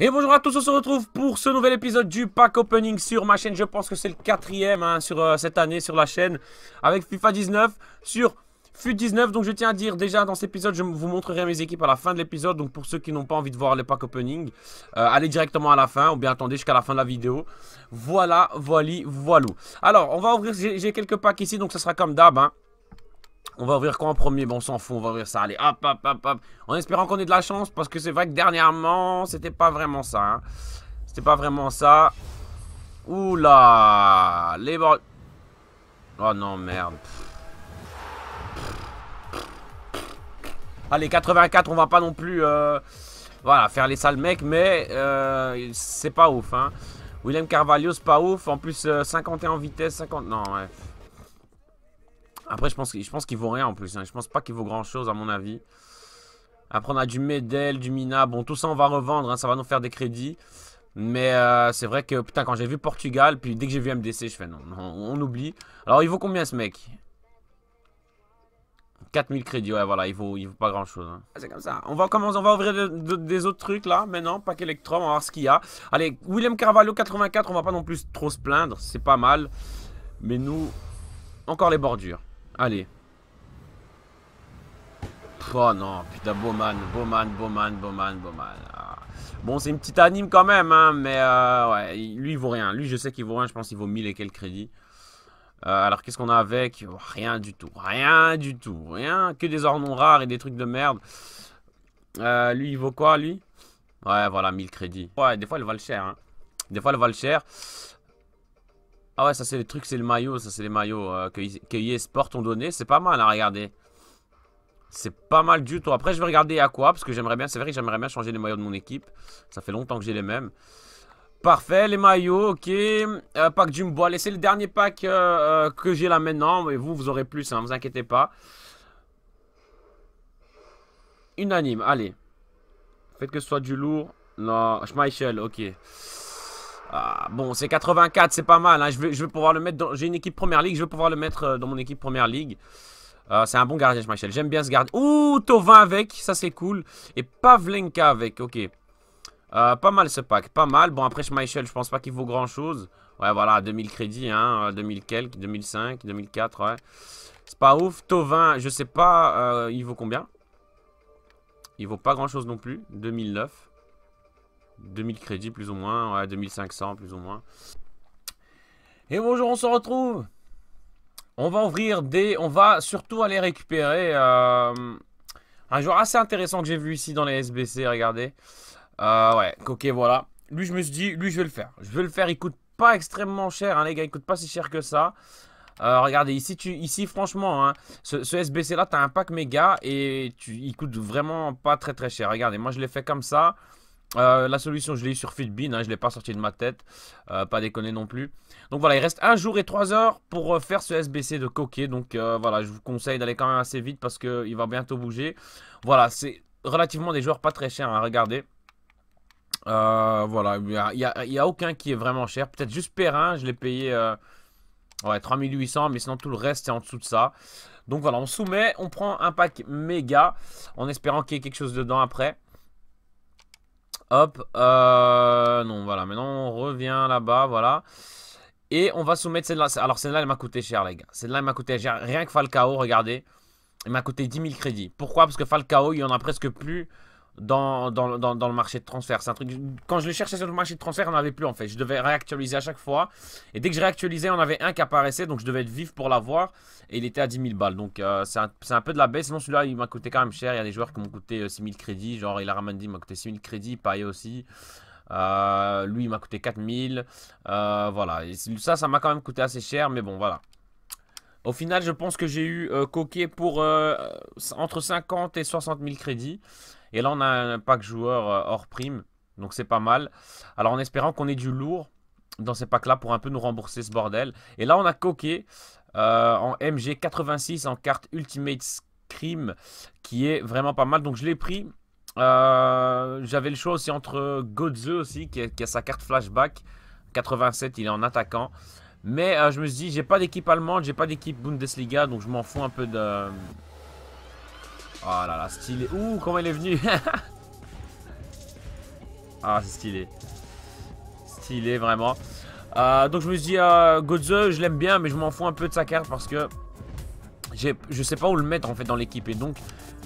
Et bonjour à tous, on se retrouve pour ce nouvel épisode du pack opening sur ma chaîne. Je pense que c'est le quatrième hein, sur, euh, cette année sur la chaîne avec FIFA 19 sur FUT19. Donc je tiens à dire déjà dans cet épisode, je vous montrerai mes équipes à la fin de l'épisode. Donc pour ceux qui n'ont pas envie de voir les pack opening, euh, allez directement à la fin ou bien attendez jusqu'à la fin de la vidéo. Voilà, voilà, voilou. Alors on va ouvrir, j'ai quelques packs ici donc ça sera comme d'hab. Hein. On va ouvrir quoi en premier Bon, on s'en fout, on va ouvrir ça. Allez, hop, hop, hop, hop. En espérant qu'on ait de la chance, parce que c'est vrai que dernièrement, c'était pas vraiment ça. Hein. C'était pas vraiment ça. Oula Les bords... Oh non, merde. Allez, 84, on va pas non plus... Euh, voilà, faire les sales mecs, mais... Euh, c'est pas ouf, hein. William Carvalho, c'est pas ouf. En plus, 51 euh, en vitesse, 50... Non, ouais. Après, je pense, je pense qu'il vaut rien en plus. Hein. Je pense pas qu'il vaut grand chose, à mon avis. Après, on a du Medel, du Mina. Bon, tout ça, on va revendre. Hein. Ça va nous faire des crédits. Mais euh, c'est vrai que, putain, quand j'ai vu Portugal, puis dès que j'ai vu MDC, je fais non, on oublie. Alors, il vaut combien ce mec 4000 crédits, ouais, voilà, il vaut, il vaut pas grand chose. Hein. C'est comme ça. On va on va ouvrir des autres trucs là, maintenant, pack Electrum, on va voir ce qu'il y a. Allez, William Carvalho 84, on va pas non plus trop se plaindre, c'est pas mal. Mais nous, encore les bordures. Allez. Oh non, putain, Bowman, Bowman, Bowman, Bowman, Bowman. Ah. Bon, c'est une petite anime quand même, hein, mais euh, lui, il vaut rien. Lui, je sais qu'il vaut rien, je pense qu'il vaut 1000 et quelques crédits. Euh, alors, qu'est-ce qu'on a avec oh, Rien du tout, rien du tout, rien. Que des ornons rares et des trucs de merde. Euh, lui, il vaut quoi, lui Ouais, voilà, 1000 crédits. Ouais, des fois, elle valent cher, hein. Des fois, elle valent cher. Ah ouais, ça c'est le trucs, c'est le maillot, ça c'est les maillots euh, que, que e Sport ont donné. C'est pas mal à regarder. C'est pas mal du tout. Après, je vais regarder à quoi, parce que j'aimerais bien, c'est vrai que j'aimerais bien changer les maillots de mon équipe. Ça fait longtemps que j'ai les mêmes. Parfait, les maillots, ok. Euh, pack du allez, c'est le dernier pack euh, que j'ai là maintenant. Mais vous, vous aurez plus, Ne hein, vous inquiétez pas. Unanime, allez. Faites que ce soit du lourd. Non, Schmeichel, ok. Ah, bon, c'est 84, c'est pas mal. Hein. Je, veux pouvoir le mettre dans... J'ai une équipe Première Ligue, je vais pouvoir le mettre euh, dans mon équipe Première Ligue. Ah, c'est un bon gardien, Schmeichel J'aime bien ce gardien. Ouh, Tovin avec, ça c'est cool. Et Pavlenka avec, ok. Ah, pas mal ce pack, pas mal. Bon, après Schmeichel, je pense pas qu'il vaut grand chose. Ouais, voilà, 2000 crédits, hein. 2000 euh, quelques, 2005, 2004, ouais. C'est pas ouf. Tovin, je sais pas, euh, il vaut combien Il vaut pas grand chose non plus. 2009. 2000 crédits plus ou moins, ouais, 2500 plus ou moins. Et bonjour, on se retrouve. On va ouvrir des... On va surtout aller récupérer euh, un joueur assez intéressant que j'ai vu ici dans les SBC, regardez. Euh, ouais, ok, voilà. Lui, je me suis dit, lui, je vais le faire. Je vais le faire, il coûte pas extrêmement cher, hein, les gars, il coûte pas si cher que ça. Euh, regardez, ici, tu, ici franchement, hein, ce, SBC-là, tu as un pack méga et tu, il coûte vraiment pas très très cher. Regardez, moi, je l'ai fait comme ça. Euh, la solution, je l'ai eu sur Fitbin, hein, je ne l'ai pas sorti de ma tête, euh, pas déconner non plus. Donc voilà, il reste un jour et trois heures pour euh, faire ce SBC de coquet. Donc voilà, je vous conseille d'aller quand même assez vite parce qu'il va bientôt bouger. Voilà, c'est relativement des joueurs pas très chers à hein, regarder. voilà, il n'y a, aucun qui est vraiment cher. Peut-être juste Perrin, je l'ai payé ouais, 3800, mais sinon tout le reste est en dessous de ça. Donc voilà, on soumet, on prend un pack méga en espérant qu'il y ait quelque chose dedans après. Hop, euh, non, voilà, maintenant on revient là-bas, voilà. Et on va soumettre celle-là. Alors celle-là, elle m'a coûté cher, les gars. Celle-là, elle m'a coûté Rien que Falcao, regardez, elle m'a coûté 10 000 crédits. Pourquoi Parce que Falcao, il y en a presque plus dans, dans, le marché de transfert. C'est un truc. Quand je le cherchais sur le marché de transfert, on n'avait avait plus en fait. Je devais réactualiser à chaque fois. Et dès que je réactualisais, on avait un qui apparaissait. Donc je devais être vif pour l'avoir. Et il était à 10 000 balles. Donc euh, c'est un, peu de la baisse. Sinon, celui-là, il m'a coûté quand même cher. Il y a des joueurs qui m'ont coûté 6000 6 000 crédits. Genre, il a Ramandi m'a coûté 6 000 crédits. aussi. Euh, lui, il m'a coûté 4000. Euh, voilà. ça, ça m'a quand même coûté assez cher. Mais bon, voilà. Au final, je pense que j'ai eu euh, pour euh, entre 50 et 60 000 crédits. Et là, on a un pack joueur euh, hors prime. Donc, c'est pas mal. Alors, en espérant qu'on ait du lourd dans ces packs-là pour un peu nous rembourser ce bordel. Et là, on a coqué euh, en MG86 en carte Ultimate Scream qui est vraiment pas mal. Donc, je l'ai pris. J'avais le choix aussi entre Godze aussi qui a sa carte flashback. 87, il est en attaquant. Mais euh, je me suis dit, j'ai pas d'équipe allemande, j'ai pas d'équipe Bundesliga, donc je m'en fous un peu de... Oh là là, stylé. Ouh, comment il est venu Ah, c'est stylé. Stylé, vraiment. Euh, donc je me suis dit, euh, Godze, je l'aime bien, mais je m'en fous un peu de sa carte parce que je sais pas où le mettre en fait dans l'équipe. Et donc,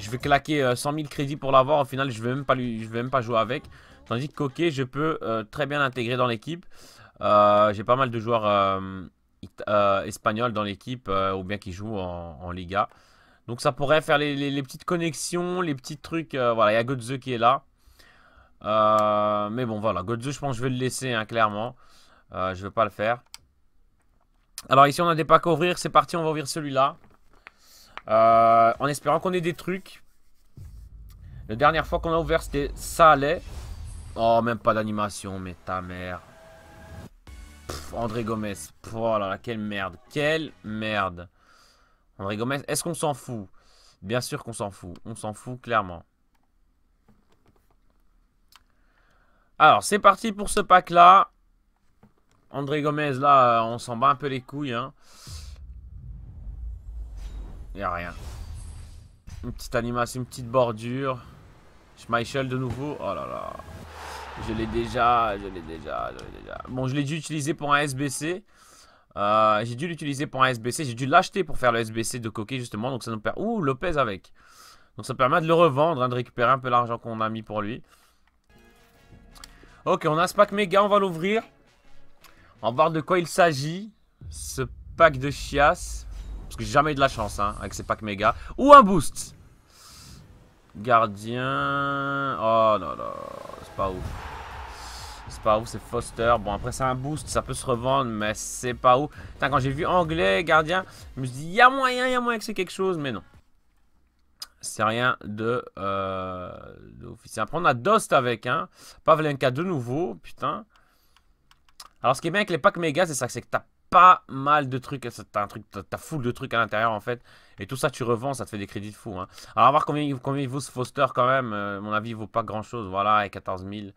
je vais claquer 100 000 crédits pour l'avoir. Au final, je vais même pas lui, je vais même pas jouer avec. Tandis que Coquet, je peux très bien l'intégrer dans l'équipe. Euh, j'ai pas mal de joueurs euh, euh, espagnols dans l'équipe, ou bien qui jouent en, Liga. Donc ça pourrait faire les, petites connexions, les petits trucs. voilà, il y a Godze qui est là. mais bon, voilà, Godze, je pense que je vais le laisser, hein, clairement. je ne vais pas le faire. Alors ici, on a des packs à ouvrir. C'est parti, on va ouvrir celui-là. en espérant qu'on ait des trucs. La dernière fois qu'on a ouvert, c'était ça allait. Oh, même pas d'animation, mais ta mère. André Gomez. oh là quelle merde. Quelle merde. André Gomez, est-ce qu'on s'en fout Bien sûr qu'on s'en fout. On s'en fout clairement. Alors, c'est parti pour ce pack-là. André Gomez, là, euh, on s'en bat un peu les couilles. Hein. a rien. Une petite animation, une petite bordure. Schmeichel de nouveau. Oh là là. Je l'ai déjà, je l'ai déjà, je l'ai déjà. Bon, je l'ai dû utiliser pour un SBC. Euh, j'ai dû l'utiliser pour un SBC. J'ai dû l'acheter pour faire le SBC de Coquet, justement. Donc ça nous permet... Ouh, Lopez avec. Donc ça permet de le revendre, hein, de récupérer un peu l'argent qu'on a mis pour lui. Ok, on a ce pack méga, on va l'ouvrir. On va voir de quoi il s'agit. Ce pack de chiasse. Parce que j'ai jamais de la chance hein, avec ces packs méga. Ou un boost Gardien. Oh non non C'est pas ouf. C'est pas ouf, c'est Foster. Bon, après, c'est un boost. Ça peut se revendre, mais c'est pas ouf. Putain, quand j'ai vu anglais, gardien, je me suis dit, il y a moyen, il y a moyen que c'est quelque chose, mais non. C'est rien de, euh, officiel. Après, on a Dost avec, hein. Pavlenka de nouveau, putain. Alors, ce qui est bien avec les packs méga, c'est ça, c'est que pas mal de trucs. T'as un truc, t'as full de trucs à l'intérieur en fait. Et tout ça, tu revends, ça te fait des crédits de fou. Hein. Alors, à voir combien, combien il vaut ce Foster quand même. Euh, mon avis, il vaut pas grand chose. Voilà, et 14 000.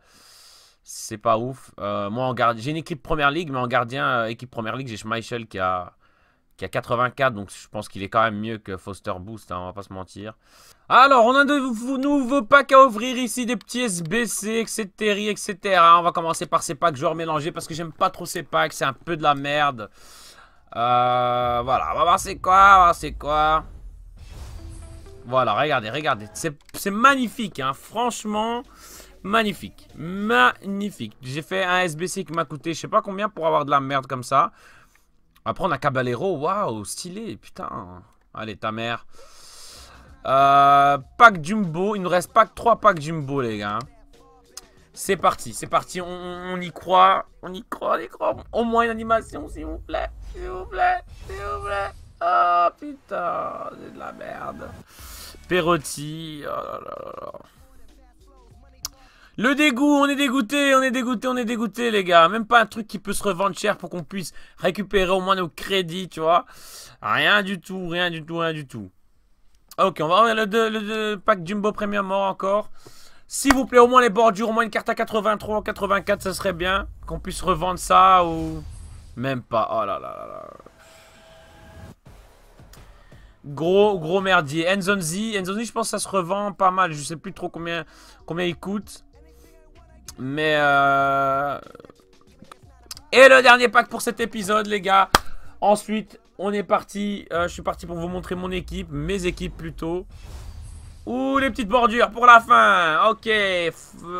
C'est pas ouf. Euh, moi, en gardien, j'ai une équipe première ligue, mais en gardien, euh, équipe première ligue, j'ai Schmeichel qui a, qui a 84, donc je pense qu'il est quand même mieux que Foster Boost, hein, on va pas se mentir. Alors, on a de nouveaux packs à ouvrir ici, des petits SBC, etc., etc. On va commencer par ces packs, je mélangés, parce que j'aime pas trop ces packs, c'est un peu de la merde. Euh, voilà, on va voir c'est quoi, on va voir c'est quoi. Voilà, regardez, regardez, c'est magnifique, hein, franchement... Magnifique, magnifique. J'ai fait un SBC qui m'a coûté je sais pas combien pour avoir de la merde comme ça. Après, on a Caballero. Waouh, stylé, putain. Allez, ta mère. Euh, pack Jumbo. Il nous reste pas que 3 packs Jumbo, les gars. C'est parti, c'est parti. On, y croit. On y croit, on y croit. Au moins une animation, s'il vous plaît. S'il vous plaît, s'il vous plaît. oh, putain, c'est de la merde. Perotti. Oh là là là. Le dégoût, on est dégoûté, on est dégoûté, on est dégoûté, les gars. Même pas un truc qui peut se revendre cher pour qu'on puisse récupérer au moins nos crédits, tu vois. Rien du tout, rien du tout, rien du tout. Ok, on va avoir le, pack Jumbo Premium mort encore. S'il vous plaît, au moins les bordures, au moins une carte à 83 84, ça serait bien. Qu'on puisse revendre ça ou... Même pas, oh là là là là. Gros, gros merdier. Enzonzi, Enzonzi, je pense que ça se revend pas mal. Je sais plus trop combien, combien il coûte. Mais... Euh, Et le dernier pack pour cet épisode, les gars. Ensuite, on est parti. Euh, je suis parti pour vous montrer mon équipe, mes équipes plutôt. Ouh, les petites bordures pour la fin. Ok,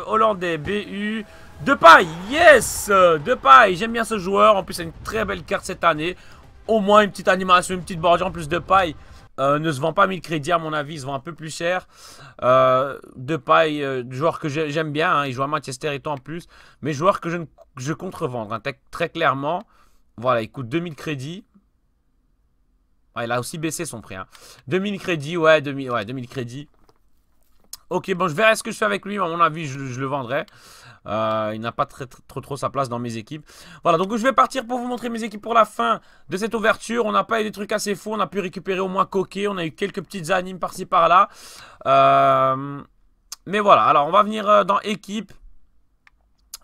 Hollandais, BU. Paille. yes De Paille. j'aime bien ce joueur. En plus, c'est une très belle carte cette année. Au moins, une petite animation, une petite bordure en plus de paille. Euh, ne se vend pas 1000 crédits, à mon avis, Ils se vend un peu plus cher. Euh, de paille, euh, joueur que j'aime bien, hein, il joue à Manchester et tout en plus. Mais joueur que je, je compte revendre, hein, très clairement. Voilà, il coûte 2000 crédits. il a aussi baissé son prix. 2000 hein. crédits, ouais, 2000, ouais, 2000 crédits. Ok, bon, je verrai ce que je fais avec lui. À mon avis, je, le vendrai. Euh, il n'a pas très, trop, trop sa place dans mes équipes. Voilà, donc je vais partir pour vous montrer mes équipes pour la fin de cette ouverture. On n'a pas eu des trucs assez fous. On a pu récupérer au moins Coquet. On a eu quelques petites animes par-ci par-là. Euh, mais voilà, alors on va venir euh, dans équipe.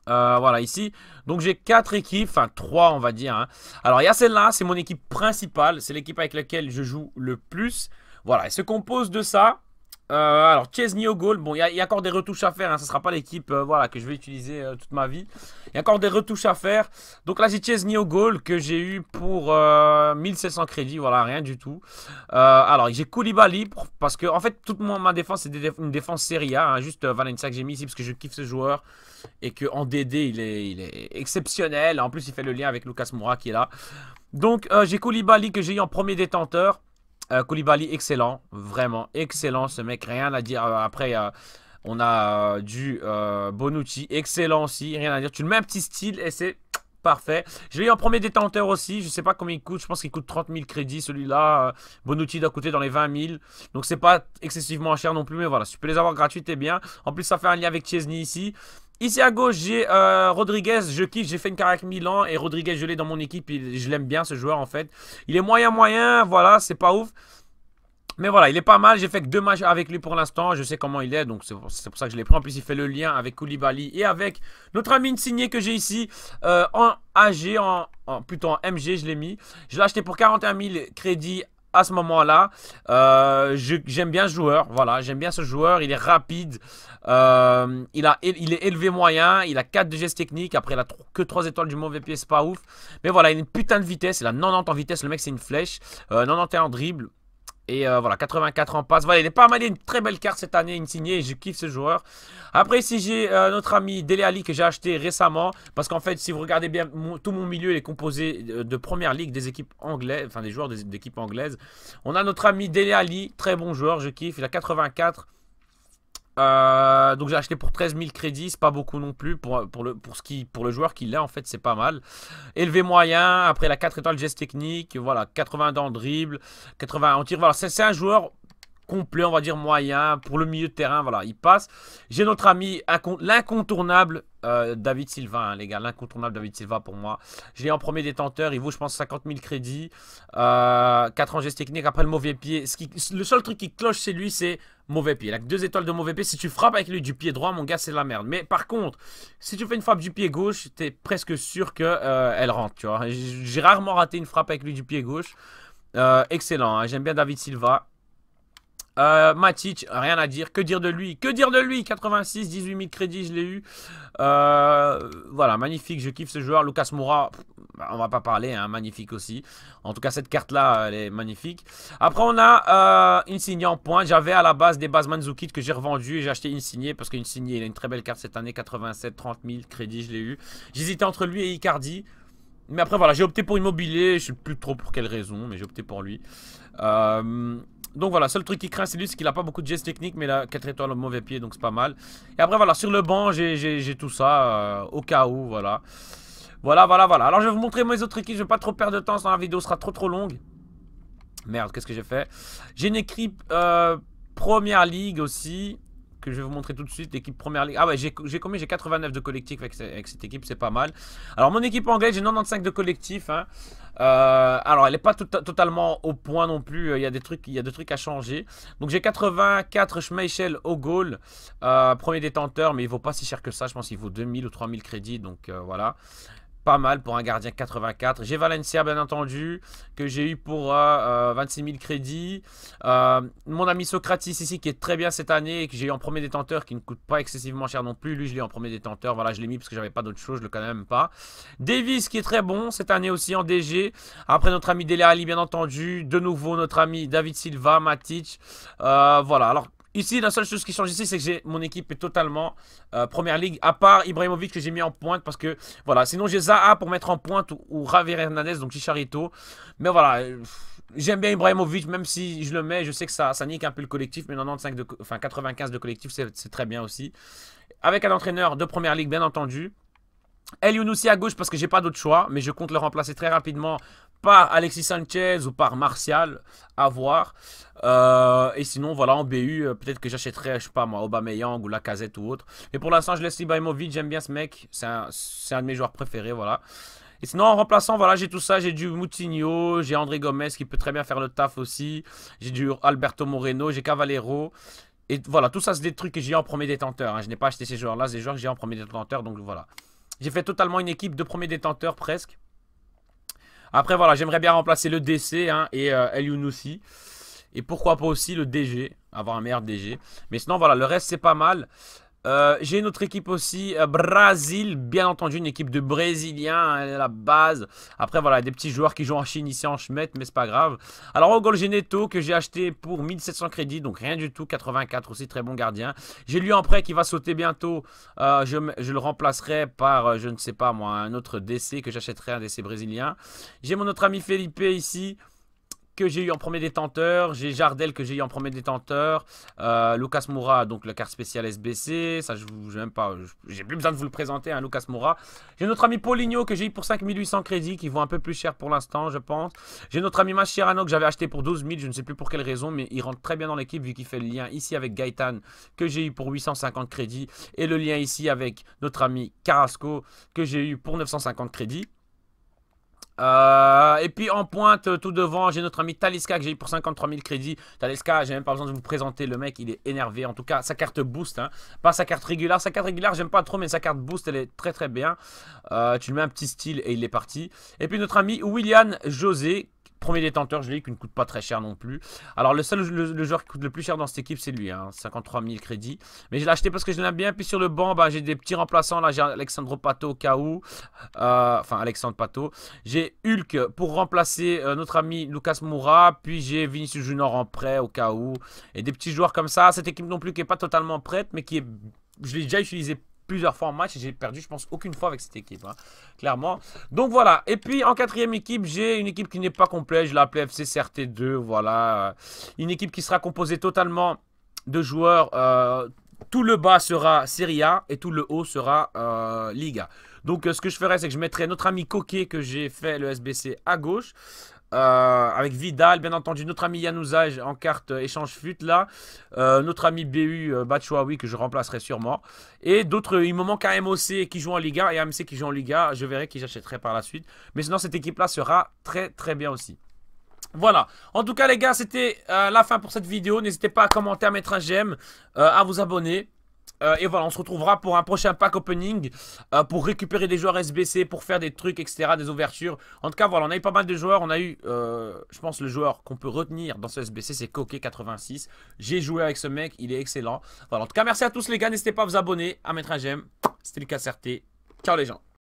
voilà, ici. Donc j'ai quatre équipes, enfin 3 on va dire. Hein. Alors il y a celle-là, c'est mon équipe principale. C'est l'équipe avec laquelle je joue le plus. Voilà, elle se compose de ça. Euh, alors, Chesney au goal. Bon, il y, a encore des retouches à faire. Hein. Ce ne sera pas l'équipe euh, voilà, que je vais utiliser euh, toute ma vie. Il y a encore des retouches à faire. Donc là, j'ai Chesney au goal que j'ai eu pour 1700 crédits. Voilà, rien du tout. alors, j'ai Koulibaly parce que, en fait, toute mon, ma défense, c'est une défense série A. Hein. Juste Valencia que j'ai mis ici parce que je kiffe ce joueur. Et qu'en DD, il est, il est exceptionnel. En plus, il fait le lien avec Lucas Moura qui est là. Donc, j'ai Koulibaly que j'ai eu en premier détenteur. Euh, Koulibaly, excellent, vraiment excellent ce mec, rien à dire. Euh, après, euh, on a du Bonucci, excellent aussi, rien à dire. Tu le mets un petit style et c'est parfait. Je l'ai eu en premier détenteur aussi, je sais pas combien il coûte, je pense qu'il coûte 30 000 crédits celui-là. Bonucci doit coûter dans les 20 000, donc c'est pas excessivement cher non plus, mais voilà, tu peux les avoir gratuits, et bien. En plus, ça fait un lien avec Chesney ici. Ici à gauche, j'ai Rodriguez, je kiffe, j'ai fait une carrière Milan et Rodriguez, je l'ai dans mon équipe, je l'aime bien ce joueur en fait. Il est moyen-moyen, voilà, c'est pas ouf. Mais voilà, il est pas mal. J'ai fait que deux matchs avec lui pour l'instant. Je sais comment il est, donc c'est pour, ça que je l'ai pris. En plus, il fait le lien avec Koulibaly et avec notre ami Insigné que j'ai ici euh, en AG, en, plutôt en MG, je l'ai mis. Je l'ai acheté pour 41 000 crédits à ce moment-là. Euh, j'aime bien ce joueur, voilà, j'aime bien ce joueur, il est rapide, euh, il, a, il est élevé moyen, il a 4 de gestes techniques, après il a que 3 étoiles du mauvais pied, c'est pas ouf. Mais voilà, il a une putain de vitesse, il a 90 en vitesse, le mec c'est une flèche, euh, non, 91 en dribble. Et euh, voilà, 84 en passe. Voilà, il est pas mal, il une très belle carte cette année, signée. Je kiffe ce joueur. Après, si j'ai euh, notre ami Dele Ali que j'ai acheté récemment. Parce qu'en fait, si vous regardez bien, tout mon milieu est composé de, première ligue des équipes anglaises. Enfin, des joueurs d'équipes anglaises. On a notre ami Dele Ali, très bon joueur, je kiffe. Il a 84. Euh, donc j'ai acheté pour 13 000 crédits, c'est pas beaucoup non plus pour, pour, le, pour, ce qui, pour le joueur qui l'a en fait c'est pas mal. Élevé moyen, après la 4 étoiles geste technique, voilà 80 dans dribble, 80 en tir, voilà c'est un joueur complet, on va dire moyen, pour le milieu de terrain, voilà, il passe. J'ai notre ami, l'incontournable euh, David Silva, hein, les gars, l'incontournable David Silva pour moi. j'ai en premier détenteur, il vaut je pense 50 000 crédits, 4 euh, ans gestes techniques, après le mauvais pied. le seul truc qui cloche chez lui, c'est mauvais pied. Il deux étoiles de mauvais pied, si tu frappes avec lui du pied droit, mon gars, c'est de la merde. Mais par contre, si tu fais une frappe du pied gauche, t'es presque sûr qu'elle euh, elle rentre, tu vois. J'ai rarement raté une frappe avec lui du pied gauche. excellent, hein. j'aime bien David Silva. Euh, Matic, rien à dire. Que dire de lui Que dire de lui 86, 18 000 crédits, je l'ai eu. Euh, voilà, magnifique, je kiffe ce joueur. Lucas Moura, on va pas parler, hein, magnifique aussi. En tout cas, cette carte-là, elle est magnifique. Après, on a euh, en point. J'avais à la base des bases Manzukit que j'ai revendu et j'ai acheté Insigné. parce qu'Insigné, il a une très belle carte cette année. 87, 30 000 crédits, je l'ai eu. J'hésitais entre lui et Icardi. Mais après, voilà, j'ai opté pour Immobilier. Je sais plus trop pour quelle raison, mais j'ai opté pour lui. Euh... Donc voilà, seul truc qui craint, c'est lui, c'est qu'il a pas beaucoup de gestes techniques, mais il a 4 étoiles au mauvais pied, donc c'est pas mal. Et après, voilà, sur le banc, j'ai tout ça, euh, au cas où, voilà. Voilà, voilà, voilà. Alors, je vais vous montrer mes autres équipes, je vais pas trop perdre de temps, sinon la vidéo sera trop trop longue. Merde, qu'est-ce que j'ai fait J'ai une équipe euh, Première Ligue aussi que je vais vous montrer tout de suite, l'équipe première ligue. Ah ouais, j'ai combien J'ai 89 de collectif avec, cette équipe, c'est pas mal. Alors mon équipe anglaise, j'ai 95 de collectif. Hein. Euh, alors elle n'est pas totalement au point non plus, euh, il y, a des trucs, il y a des trucs à changer. Donc j'ai 84 Schmeichel au goal, euh, premier détenteur, mais il vaut pas si cher que ça, je pense qu'il vaut 2000 ou 3000 crédits, donc voilà pas mal pour un gardien 84. J'ai Valencia, bien entendu, que j'ai eu pour 26 euh, 000 euh, crédits. Euh, mon ami Socratis ici, qui est très bien cette année et que j'ai eu en premier détenteur, qui ne coûte pas excessivement cher non plus. Lui, je l'ai en premier détenteur. Voilà, je l'ai mis parce que j'avais pas d'autre choses je le connais même pas. Davis, qui est très bon cette année aussi en DG. Après, notre ami Dele Ali, bien entendu. De nouveau, notre ami David Silva, Matic. voilà, alors Ici, la seule chose qui change ici, c'est que mon équipe est totalement euh, première ligue, à part Ibrahimovic que j'ai mis en pointe parce que, voilà, sinon j'ai Zaha pour mettre en pointe ou, Ravir Hernandez, donc Chicharito. Mais voilà, euh, j'aime bien Ibrahimovic, même si je le mets, je sais que ça, ça nique un peu le collectif, mais 95 de, 95 de collectif, c'est très bien aussi. Avec un entraîneur de première ligue, bien entendu. El aussi à gauche parce que j'ai pas d'autre choix, mais je compte le remplacer très rapidement par Alexis Sanchez ou par Martial, à voir. Euh, et sinon, voilà, en BU, euh, peut-être que j'achèterai, je sais pas moi, Aubameyang ou Lacazette ou autre. Mais pour l'instant, je laisse Ibrahimovic, j'aime bien ce mec, c'est un, de mes joueurs préférés, voilà. Et sinon, en remplaçant, voilà, j'ai tout ça. J'ai du Moutinho, j'ai André Gomez qui peut très bien faire le taf aussi. J'ai du Alberto Moreno, j'ai Cavalero. Et voilà, tout ça, c'est des trucs que j'ai en premier détenteur. Hein. Je n'ai pas acheté ces joueurs-là, c'est des joueurs que j'ai en premier détenteur, donc voilà. J'ai fait totalement une équipe de premiers détenteurs presque. Après, voilà, j'aimerais bien remplacer le DC hein, et euh, El Et pourquoi pas aussi le DG, avoir un meilleur DG. Mais sinon, voilà, le reste, c'est pas mal. Euh, j'ai une autre équipe aussi, euh, Brésil, bien entendu, une équipe de Brésiliens hein, à la base. Après, voilà, des petits joueurs qui jouent en Chine ici en Schmett, mais c'est pas grave. Alors, Ogol Geneto, que j'ai acheté pour 1700 crédits, donc rien du tout, 84 aussi, très bon gardien. J'ai lui en prêt qui va sauter bientôt. Euh, je, je, le remplacerai par, je ne sais pas moi, un autre DC que j'achèterai, un DC brésilien. J'ai mon autre ami Felipe ici que j'ai eu en premier détenteur. J'ai Jardel que j'ai eu en premier détenteur. Euh, Lucas Moura, donc la carte spéciale SBC. Ça, je vous même pas. J'ai plus besoin de vous le présenter, un hein, Lucas Moura. J'ai notre ami Paulinho, que j'ai eu pour 5800 crédits, qui vaut un peu plus cher pour l'instant, je pense. J'ai notre ami Machirano que j'avais acheté pour 12 000, je ne sais plus pour quelle raison, mais il rentre très bien dans l'équipe vu qu'il fait le lien ici avec Gaetan, que j'ai eu pour 850 crédits et le lien ici avec notre ami Carrasco que j'ai eu pour 950 crédits. Euh, et puis en pointe, euh, tout devant, j'ai notre ami Taliska que j'ai eu pour 53 000 crédits. Taliska, j'ai même pas besoin de vous présenter, le mec il est énervé. En tout cas, sa carte boost, hein. pas sa carte régulière. Sa carte régulière, j'aime pas trop, mais sa carte boost, elle est très très bien. Euh, tu lui mets un petit style et il est parti. Et puis notre ami William José Premier détenteur, je l'ai, qui ne coûte pas très cher non plus. Alors, le seul le, joueur qui coûte le plus cher dans cette équipe, c'est lui, 53 hein. 000 crédits. Mais je l'ai acheté parce que je l'aime bien. Puis sur le banc, bah, j'ai des petits remplaçants. Là, j'ai Alexandre Pato au cas où. enfin, Alexandre Pato. J'ai Hulk pour remplacer euh, notre ami Lucas Moura. Puis j'ai Vinicius Junior en prêt au cas où. Et des petits joueurs comme ça. Cette équipe non plus qui n'est pas totalement prête, mais qui est je l'ai déjà utilisé plusieurs fois en match et j'ai perdu, je pense, aucune fois avec cette équipe, hein. clairement. Donc voilà, et puis en quatrième équipe, j'ai une équipe qui n'est pas complète, je l'ai appelée FC 2 voilà. Euh, une équipe qui sera composée totalement de joueurs, euh, tout le bas sera Serie A et tout le haut sera euh, Liga. Donc euh, ce que je ferai, c'est que je mettrai notre ami Coquet que j'ai fait le SBC à gauche. Euh, avec Vidal, bien entendu, notre ami Yanouza en carte euh, échange fut là, euh, notre ami BU Batshuawi que je remplacerai sûrement, et d'autres, il me manque un MOC qui joue en Liga et un MC qui joue en Liga, je verrai qui j'achèterai par la suite, mais sinon cette équipe là sera très très bien aussi. Voilà, en tout cas les gars c'était la fin pour cette vidéo, n'hésitez pas à commenter, à mettre un j'aime, à vous abonner, euh, et voilà, on se retrouvera pour un prochain pack opening, euh, pour récupérer des joueurs SBC, pour faire des trucs, etc., des ouvertures. En tout cas, voilà, on a eu pas mal de joueurs. On a eu, euh, je pense, le joueur qu'on peut retenir dans ce SBC, c'est Koke86. J'ai joué avec ce mec, il est excellent. Voilà, en tout cas, merci à tous les gars. N'hésitez pas à vous abonner, à mettre un j'aime. C'était le RT. Ciao les gens.